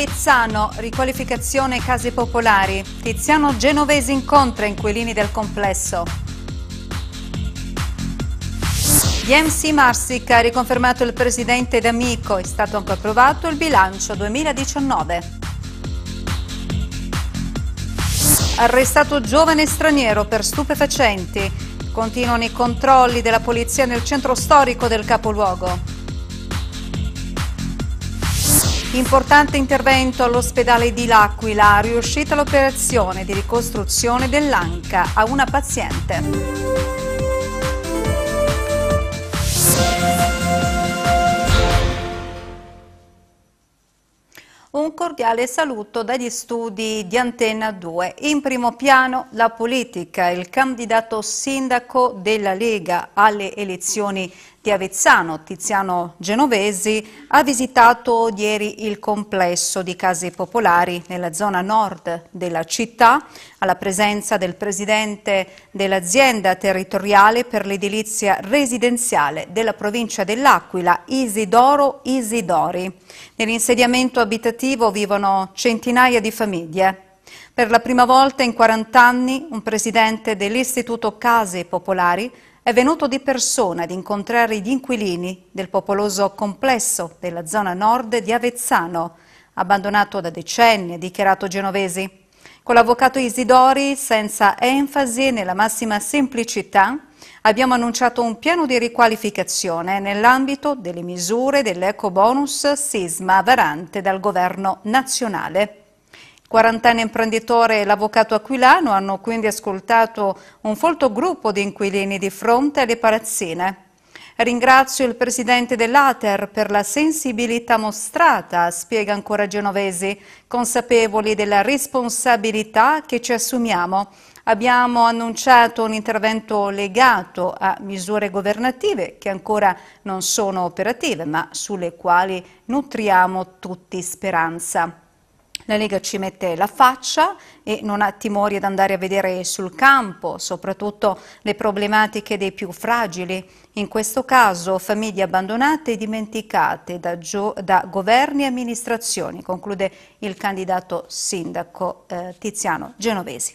Avezzano, riqualificazione case popolari. Tiziano Genovese incontra inquilini del complesso. DMC Marsic ha riconfermato il presidente D'Amico, è stato anche approvato il bilancio 2019. Arrestato giovane straniero per stupefacenti. Continuano i controlli della polizia nel centro storico del capoluogo. Importante intervento all'ospedale di L'Aquila, riuscita l'operazione di ricostruzione dell'anca a una paziente. Un cordiale saluto dagli studi di Antenna 2. In primo piano la politica, il candidato sindaco della Lega alle elezioni di Avezzano, Tiziano Genovesi, ha visitato ieri il complesso di case popolari nella zona nord della città, alla presenza del presidente dell'azienda territoriale per l'edilizia residenziale della provincia dell'Aquila, Isidoro Isidori. Nell'insediamento abitativo vivono centinaia di famiglie. Per la prima volta in 40 anni un presidente dell'Istituto Case Popolari è venuto di persona ad incontrare gli inquilini del popoloso complesso della zona nord di Avezzano, abbandonato da decenni e dichiarato genovesi. Con l'avvocato Isidori, senza enfasi e nella massima semplicità, abbiamo annunciato un piano di riqualificazione nell'ambito delle misure dell'ecobonus sisma varante dal governo nazionale. Quarantenne imprenditore e l'avvocato aquilano hanno quindi ascoltato un folto gruppo di inquilini di fronte alle palazzine. Ringrazio il presidente dell'Ater per la sensibilità mostrata, spiega ancora Genovesi, consapevoli della responsabilità che ci assumiamo. Abbiamo annunciato un intervento legato a misure governative che ancora non sono operative, ma sulle quali nutriamo tutti speranza. La Lega ci mette la faccia e non ha timori ad andare a vedere sul campo, soprattutto le problematiche dei più fragili, in questo caso famiglie abbandonate e dimenticate da, da governi e amministrazioni, conclude il candidato sindaco eh, Tiziano Genovesi.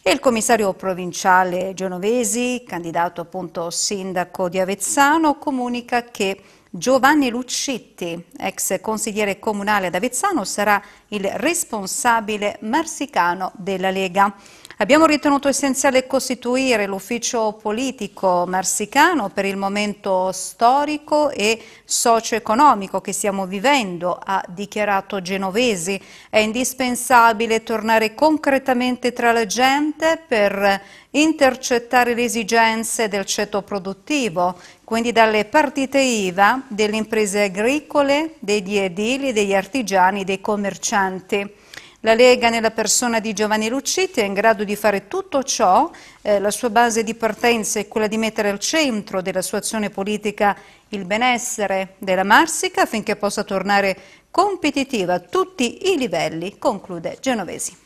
E il commissario provinciale Genovesi, candidato appunto sindaco di Avezzano, comunica che Giovanni Luccetti, ex consigliere comunale ad Avezzano, sarà il responsabile marsicano della Lega. Abbiamo ritenuto essenziale costituire l'ufficio politico marsicano per il momento storico e socio-economico che stiamo vivendo, ha dichiarato Genovesi. È indispensabile tornare concretamente tra la gente per intercettare le esigenze del ceto produttivo, quindi dalle partite IVA, delle imprese agricole, degli edili, degli artigiani, dei commercianti. La Lega nella persona di Giovanni Luccitti è in grado di fare tutto ciò, eh, la sua base di partenza è quella di mettere al centro della sua azione politica il benessere della Marsica affinché possa tornare competitiva a tutti i livelli, conclude Genovesi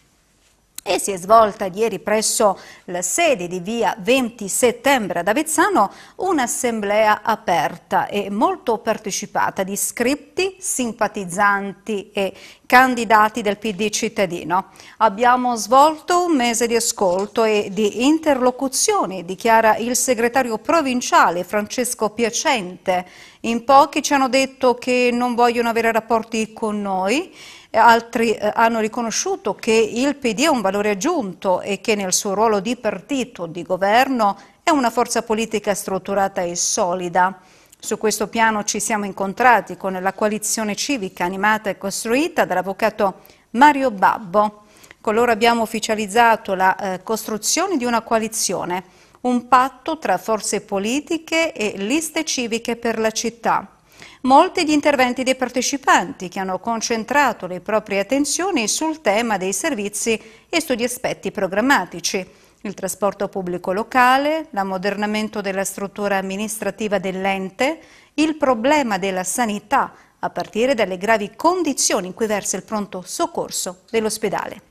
e si è svolta ieri presso la sede di via 20 settembre ad Avezzano un'assemblea aperta e molto partecipata di iscritti, simpatizzanti e candidati del PD cittadino. Abbiamo svolto un mese di ascolto e di interlocuzioni, dichiara il segretario provinciale Francesco Piacente. In pochi ci hanno detto che non vogliono avere rapporti con noi altri eh, hanno riconosciuto che il PD è un valore aggiunto e che nel suo ruolo di partito, di governo, è una forza politica strutturata e solida. Su questo piano ci siamo incontrati con la coalizione civica animata e costruita dall'avvocato Mario Babbo. Con loro abbiamo ufficializzato la eh, costruzione di una coalizione, un patto tra forze politiche e liste civiche per la città molti gli interventi dei partecipanti che hanno concentrato le proprie attenzioni sul tema dei servizi e sugli aspetti programmatici. Il trasporto pubblico locale, l'ammodernamento della struttura amministrativa dell'ente, il problema della sanità, a partire dalle gravi condizioni in cui versa il pronto soccorso dell'ospedale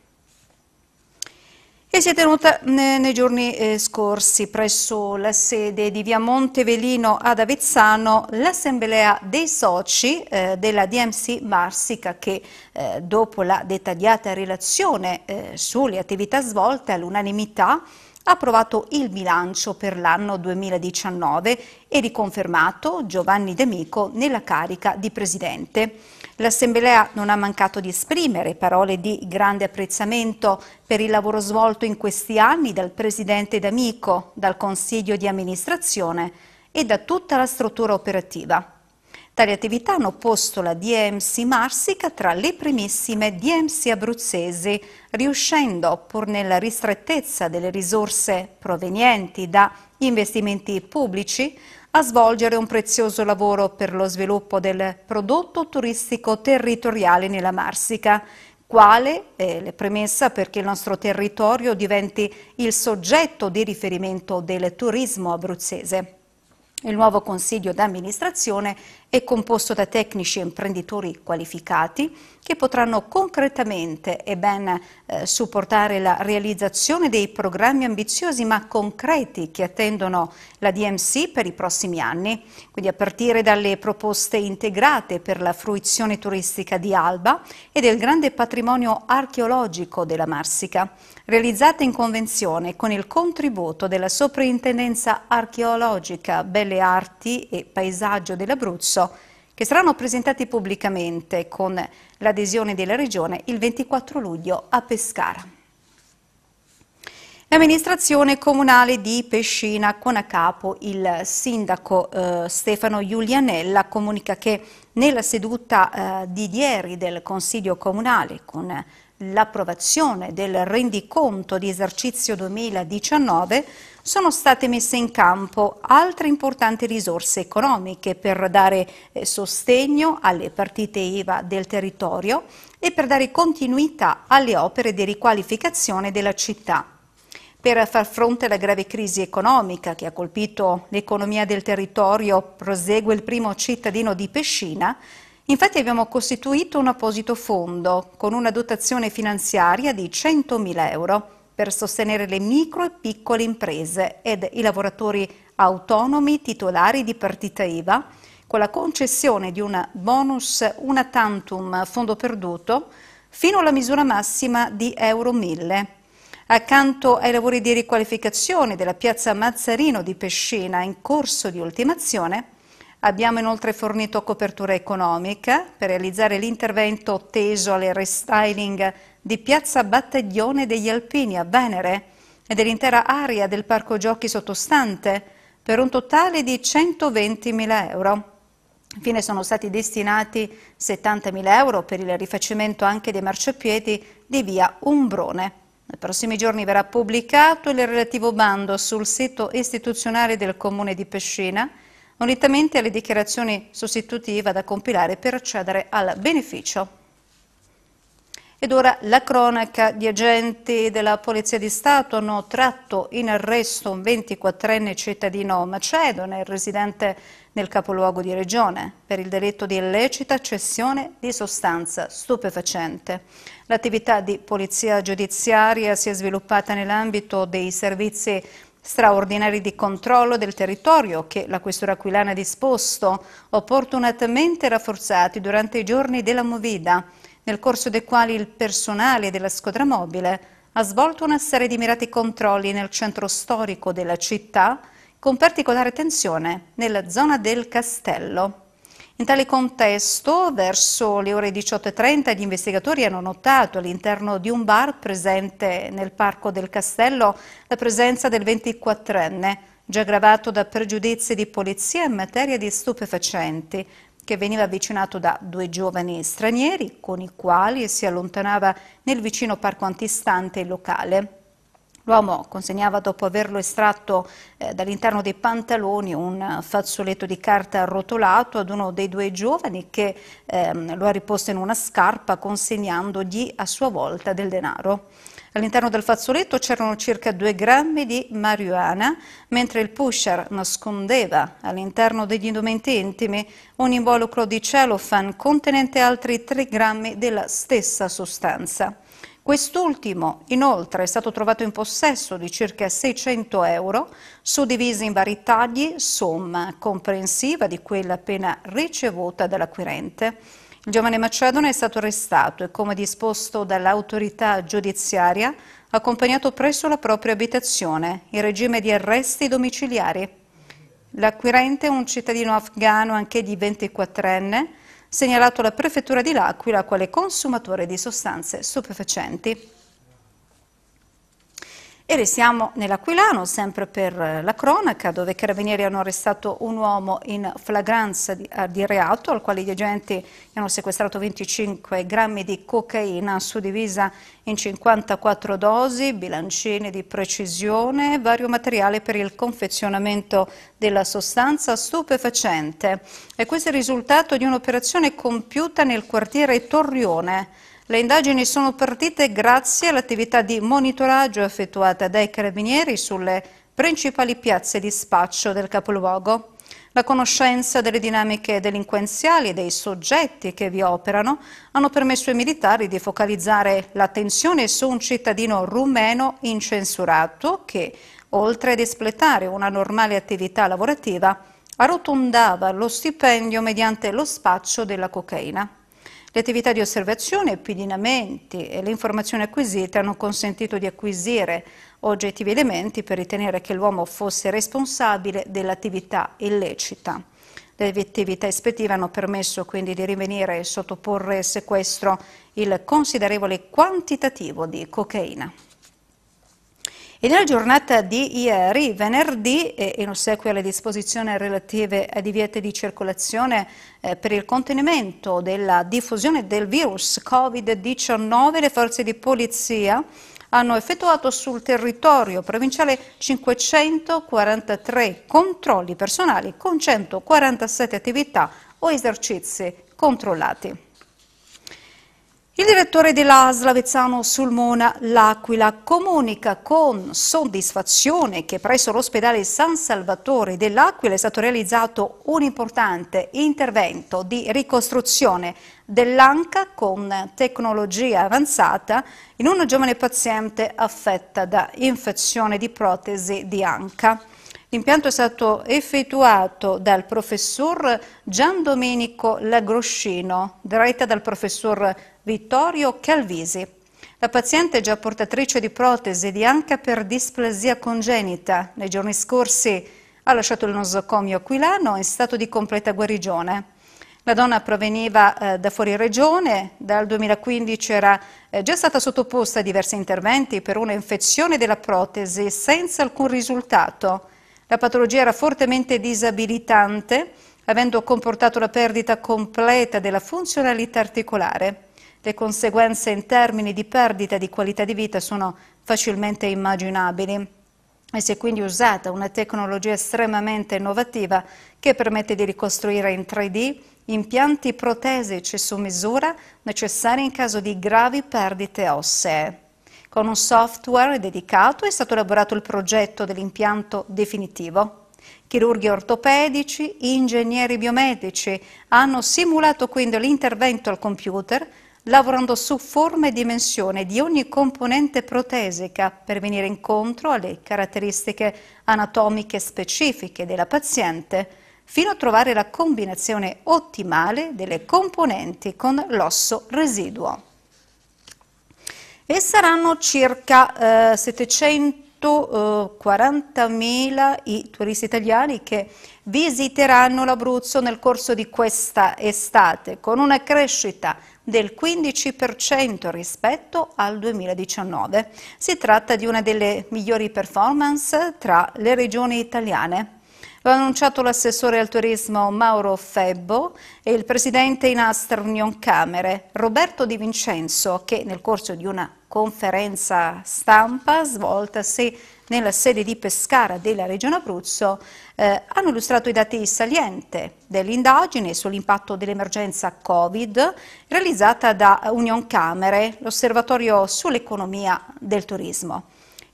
che si è tenuta nei giorni eh, scorsi presso la sede di via Montevelino ad Avezzano l'assemblea dei soci eh, della DMC Marsica che eh, dopo la dettagliata relazione sulle attività svolte all'unanimità ha approvato il bilancio per l'anno 2019 e riconfermato Giovanni D'Amico nella carica di presidente. L'Assemblea non ha mancato di esprimere parole di grande apprezzamento per il lavoro svolto in questi anni dal Presidente D'Amico, dal Consiglio di amministrazione e da tutta la struttura operativa. Tali attività hanno posto la DMC Marsica tra le primissime DMC abruzzesi, riuscendo, pur nella ristrettezza delle risorse provenienti da investimenti pubblici, a svolgere un prezioso lavoro per lo sviluppo del prodotto turistico territoriale nella Marsica, quale è la premessa perché il nostro territorio diventi il soggetto di riferimento del turismo abruzzese. Il nuovo consiglio d'amministrazione è composto da tecnici e imprenditori qualificati che potranno concretamente e ben eh, supportare la realizzazione dei programmi ambiziosi ma concreti che attendono la DMC per i prossimi anni, quindi a partire dalle proposte integrate per la fruizione turistica di Alba e del grande patrimonio archeologico della Marsica realizzata in convenzione con il contributo della Soprintendenza Archeologica, Belle Arti e Paesaggio dell'Abruzzo, che saranno presentati pubblicamente con l'adesione della Regione il 24 luglio a Pescara. L'amministrazione comunale di Pescina, con a capo il sindaco eh, Stefano Giulianella, comunica che nella seduta eh, di ieri del Consiglio Comunale, con l'approvazione del rendiconto di esercizio 2019 sono state messe in campo altre importanti risorse economiche per dare eh, sostegno alle partite IVA del territorio e per dare continuità alle opere di riqualificazione della città. Per far fronte alla grave crisi economica che ha colpito l'economia del territorio, prosegue il primo cittadino di Pescina, Infatti abbiamo costituito un apposito fondo con una dotazione finanziaria di 100.000 euro per sostenere le micro e piccole imprese ed i lavoratori autonomi titolari di partita IVA con la concessione di un bonus una tantum fondo perduto fino alla misura massima di euro 1000 accanto ai lavori di riqualificazione della piazza Mazzarino di Pescina in corso di ultimazione, Abbiamo inoltre fornito copertura economica per realizzare l'intervento teso al restyling di Piazza Battaglione degli Alpini a Venere e dell'intera area del parco giochi sottostante per un totale di 120.000 euro. Infine sono stati destinati 70.000 euro per il rifacimento anche dei marciapiedi di via Umbrone. Nei prossimi giorni verrà pubblicato il relativo bando sul sito istituzionale del Comune di Pescina unitamente alle dichiarazioni sostitutive da compilare per accedere al beneficio. Ed ora la cronaca di agenti della Polizia di Stato hanno tratto in arresto un 24enne cittadino macedone, residente nel capoluogo di regione, per il delitto di illecita cessione di sostanza stupefacente. L'attività di polizia giudiziaria si è sviluppata nell'ambito dei servizi straordinari di controllo del territorio che la Questura Aquilana ha disposto, opportunatamente rafforzati durante i giorni della Movida, nel corso dei quali il personale della squadra mobile ha svolto una serie di mirati controlli nel centro storico della città, con particolare attenzione nella zona del castello. In tale contesto, verso le ore 18.30, gli investigatori hanno notato all'interno di un bar presente nel parco del castello la presenza del 24enne, già gravato da pregiudizi di polizia in materia di stupefacenti, che veniva avvicinato da due giovani stranieri con i quali si allontanava nel vicino parco antistante il locale. L'uomo consegnava dopo averlo estratto eh, dall'interno dei pantaloni un fazzoletto di carta arrotolato ad uno dei due giovani che ehm, lo ha riposto in una scarpa consegnandogli a sua volta del denaro. All'interno del fazzoletto c'erano circa 2 grammi di marijuana, mentre il pusher nascondeva all'interno degli indumenti intimi un involucro di cellophane contenente altri 3 grammi della stessa sostanza. Quest'ultimo, inoltre, è stato trovato in possesso di circa 600 euro, suddivisi in vari tagli, somma comprensiva di quella appena ricevuta dall'acquirente. Il giovane Macedone è stato arrestato e, come disposto dall'autorità giudiziaria, accompagnato presso la propria abitazione, in regime di arresti domiciliari. L'acquirente, è un cittadino afgano anche di 24enne, segnalato alla prefettura di L'Aquila quale consumatore di sostanze stupefacenti. E restiamo nell'Aquilano, sempre per eh, la cronaca, dove i carabinieri hanno arrestato un uomo in flagranza di, eh, di, reato, al quale gli agenti hanno sequestrato 25 grammi di cocaina suddivisa in 54 dosi, bilancini di precisione e vario materiale per il confezionamento della sostanza stupefacente. E questo è il risultato di un'operazione compiuta nel quartiere Torrione, le indagini sono partite grazie all'attività di monitoraggio effettuata dai carabinieri sulle principali piazze di spaccio del capoluogo. La conoscenza delle dinamiche delinquenziali e dei soggetti che vi operano hanno permesso ai militari di focalizzare l'attenzione su un cittadino rumeno incensurato che, oltre ad espletare una normale attività lavorativa, arrotondava lo stipendio mediante lo spaccio della cocaina. Le attività di osservazione, pedinamenti e le informazioni acquisite hanno consentito di acquisire oggettivi elementi per ritenere che l'uomo fosse responsabile dell'attività illecita. Le attività ispettive hanno permesso quindi di rinvenire e sottoporre sequestro il considerevole quantitativo di cocaina. E nella giornata di ieri, venerdì, in ossequio alle disposizioni relative ai divieti di circolazione eh, per il contenimento della diffusione del virus Covid-19, le forze di polizia hanno effettuato sul territorio provinciale 543 controlli personali con 147 attività o esercizi controllati. Il direttore della Slavezzano Sulmona L'Aquila comunica con soddisfazione che presso l'ospedale San Salvatore dell'Aquila è stato realizzato un importante intervento di ricostruzione dell'anca con tecnologia avanzata in una giovane paziente affetta da infezione di protesi di anca. L'impianto è stato effettuato dal professor Gian Domenico Lagroscino, diretta dal professor Vittorio Calvisi. La paziente è già portatrice di protesi di anca per displasia congenita. Nei giorni scorsi ha lasciato il nosocomio aquilano in stato di completa guarigione. La donna proveniva eh, da fuori regione, dal 2015 era eh, già stata sottoposta a diversi interventi per una infezione della protesi senza alcun risultato. La patologia era fortemente disabilitante, avendo comportato la perdita completa della funzionalità articolare. Le conseguenze in termini di perdita di qualità di vita sono facilmente immaginabili e si è quindi usata una tecnologia estremamente innovativa che permette di ricostruire in 3D impianti protesici su misura necessari in caso di gravi perdite ossee. Con un software dedicato è stato elaborato il progetto dell'impianto definitivo. Chirurghi ortopedici, ingegneri biomedici hanno simulato quindi l'intervento al computer lavorando su forma e dimensione di ogni componente protesica per venire incontro alle caratteristiche anatomiche specifiche della paziente, fino a trovare la combinazione ottimale delle componenti con l'osso residuo e saranno circa eh, 740.000 eh, i turisti italiani che visiteranno l'Abruzzo nel corso di questa estate, con una crescita del 15% rispetto al 2019. Si tratta di una delle migliori performance tra le regioni italiane. Lo ha annunciato l'assessore al turismo Mauro Febbo e il presidente in asta Union Camere Roberto Di Vincenzo che nel corso di una conferenza stampa svoltasi nella sede di Pescara della Regione Abruzzo, eh, hanno illustrato i dati salienti dell'indagine sull'impatto dell'emergenza Covid realizzata da Union Camere, l'osservatorio sull'economia del turismo.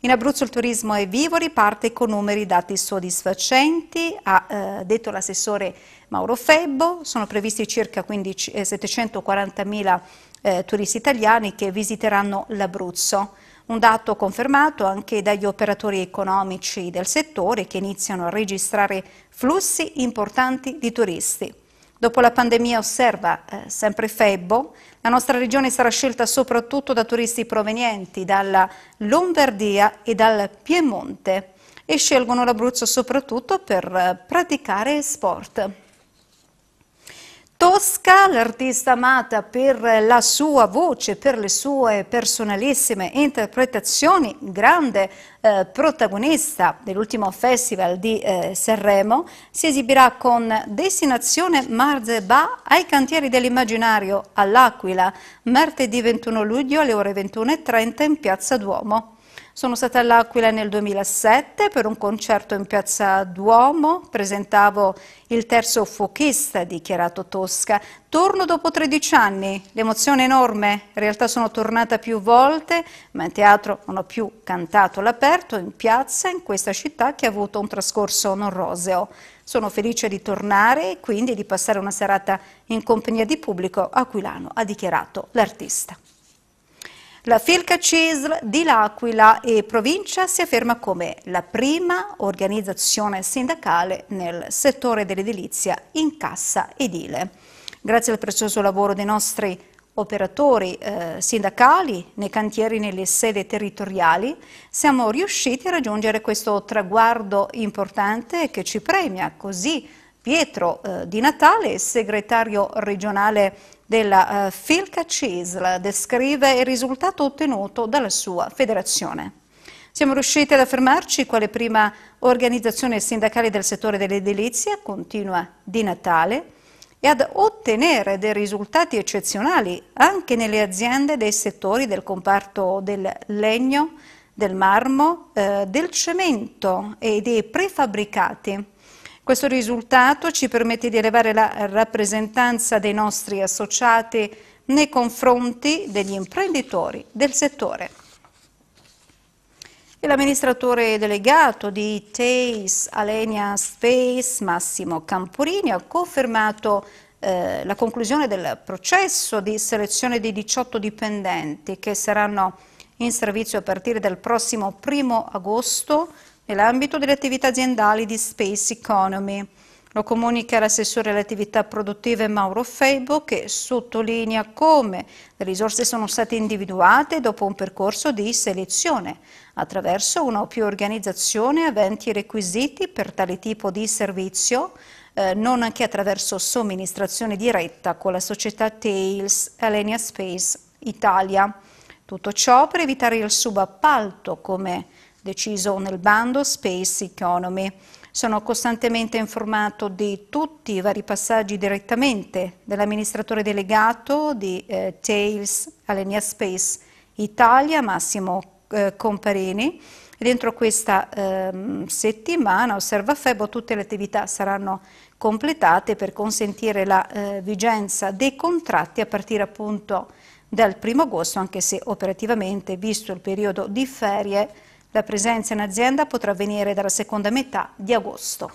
In Abruzzo il turismo è vivo, riparte con numeri dati soddisfacenti, ha eh, detto l'assessore Mauro Febbo, sono previsti circa 15, eh, 740.000 eh, turisti italiani che visiteranno l'Abruzzo. Un dato confermato anche dagli operatori economici del settore che iniziano a registrare flussi importanti di turisti. Dopo la pandemia, osserva eh, sempre Febbo, la nostra regione sarà scelta soprattutto da turisti provenienti dalla Lombardia e dal Piemonte e scelgono l'Abruzzo soprattutto per eh, praticare sport. Tosca, l'artista amata per la sua voce, per le sue personalissime interpretazioni, grande eh, protagonista dell'ultimo festival di eh, Sanremo, si esibirà con Destinazione Marzeba ai Cantieri dell'Immaginario all'Aquila, martedì 21 luglio alle ore 21.30 in Piazza Duomo. Sono stata all'Aquila nel 2007 per un concerto in piazza Duomo, presentavo il terzo fuochista dichiarato Tosca. Torno dopo 13 anni, l'emozione è enorme, in realtà sono tornata più volte, ma in teatro non ho più cantato all'aperto, in piazza, in questa città che ha avuto un trascorso non roseo. Sono felice di tornare e quindi di passare una serata in compagnia di pubblico aquilano, ha dichiarato l'artista. La Filca CISL di L'Aquila e provincia si afferma come la prima organizzazione sindacale nel settore dell'edilizia in cassa edile. Grazie al prezioso lavoro dei nostri operatori eh, sindacali nei cantieri nelle sede territoriali, siamo riusciti a raggiungere questo traguardo importante che ci premia così Pietro eh, Di Natale, segretario regionale della Filca eh, Cisl descrive il risultato ottenuto dalla sua federazione. Siamo riusciti ad affermarci quale prima organizzazione sindacale del settore dell'edilizia continua di Natale e ad ottenere dei risultati eccezionali anche nelle aziende dei settori del comparto del legno, del marmo, eh, del cemento e dei prefabbricati. Questo risultato ci permette di elevare la rappresentanza dei nostri associati nei confronti degli imprenditori del settore. l'amministratore delegato di TACE Alenia Space, Massimo Campurini, ha confermato eh, la conclusione del processo di selezione dei 18 dipendenti che saranno in servizio a partire dal prossimo 1 agosto nell'ambito delle attività aziendali di Space Economy. Lo comunica l'assessore alle attività produttive Mauro Feibo che sottolinea come le risorse sono state individuate dopo un percorso di selezione attraverso una o più organizzazioni aventi requisiti per tale tipo di servizio, eh, non anche attraverso somministrazione diretta con la società Tails Alenia Space Italia. Tutto ciò per evitare il subappalto come deciso nel bando Space Economy. Sono costantemente informato di tutti i vari passaggi direttamente dell'amministratore delegato di eh, Tails Alenia Space Italia, Massimo eh, Comparini. Dentro questa eh, settimana, osserva Febo, tutte le attività saranno completate per consentire la eh, vigenza dei contratti a partire appunto dal primo agosto, anche se operativamente, visto il periodo di ferie, la presenza in azienda potrà avvenire dalla seconda metà di agosto.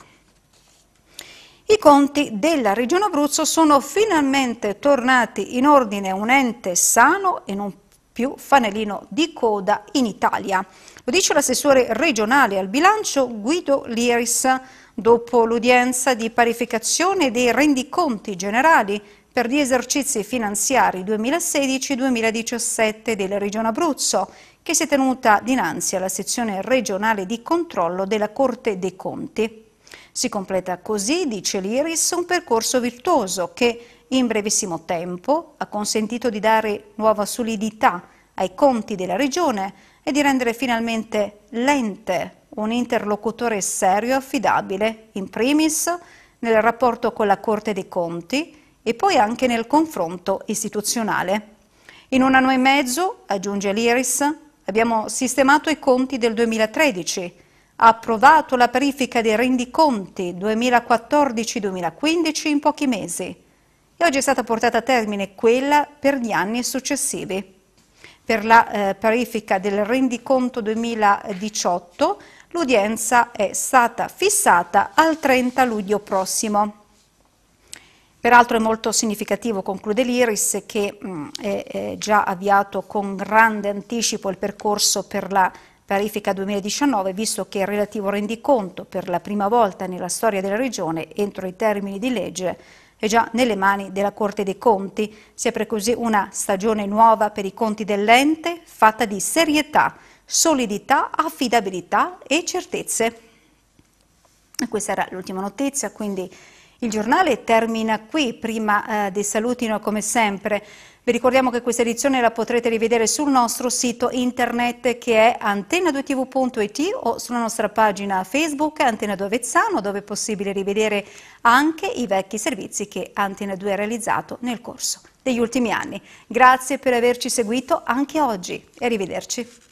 I conti della Regione Abruzzo sono finalmente tornati in ordine un ente sano e non più fanalino di coda in Italia. Lo dice l'assessore regionale al bilancio Guido Liris dopo l'udienza di parificazione dei rendiconti generali per gli esercizi finanziari 2016-2017 della Regione Abruzzo che si è tenuta dinanzi alla sezione regionale di controllo della Corte dei Conti. Si completa così, dice l'Iris, un percorso virtuoso che in brevissimo tempo ha consentito di dare nuova solidità ai conti della Regione e di rendere finalmente l'ente un interlocutore serio e affidabile, in primis nel rapporto con la Corte dei Conti e poi anche nel confronto istituzionale. In un anno e mezzo, aggiunge l'Iris, Abbiamo sistemato i conti del 2013, approvato la verifica dei rendiconti 2014-2015 in pochi mesi e oggi è stata portata a termine quella per gli anni successivi. Per la eh, del rendiconto 2018 l'udienza è stata fissata al 30 luglio prossimo. Peraltro è molto significativo, conclude l'Iris, che mh, è, è già avviato con grande anticipo il percorso per la Parifica 2019, visto che il relativo rendiconto per la prima volta nella storia della Regione, entro i termini di legge, è già nelle mani della Corte dei Conti. Si apre così una stagione nuova per i conti dell'ente, fatta di serietà, solidità, affidabilità e certezze. Questa era l'ultima notizia, quindi... Il giornale termina qui, prima eh, dei salutino come sempre. Vi ricordiamo che questa edizione la potrete rivedere sul nostro sito internet che è antenna 2 tvit o sulla nostra pagina Facebook Antena 2 Vezzano dove è possibile rivedere anche i vecchi servizi che Antena 2 ha realizzato nel corso degli ultimi anni. Grazie per averci seguito anche oggi e arrivederci.